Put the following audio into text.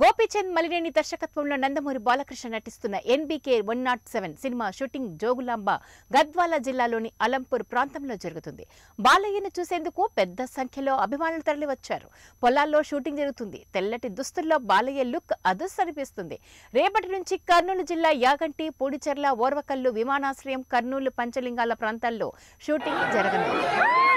గోపీచంద్ మలినేని దర్శకత్వంలో నందమూరి బాలకృష్ణ నటిస్తున్న NBK one not seven సినిమా షూటింగ్ జోగులాంబ గద్వాల జిల్లాలోని అలంపూర్ ప్రాంతంలో జరుగుతుంది బాలయ్యను చూసేందుకు పెద్ద సంఖ్యలో అభిమానులు తరలివచ్చారు పొలాల్లో షూటింగ్ జరుగుతుంది తెల్లటి దుస్తుల్లో బాలయ్య లుక్ అదుస్ అనిపిస్తుంది రేపటి నుంచి కర్నూలు జిల్లా యాగంటి పూడిచెర్ల ఓర్వకల్లు విమానాశ్రయం కర్నూలు పంచలింగాల ప్రాంతాల్లో షూటింగ్ జరగనుంది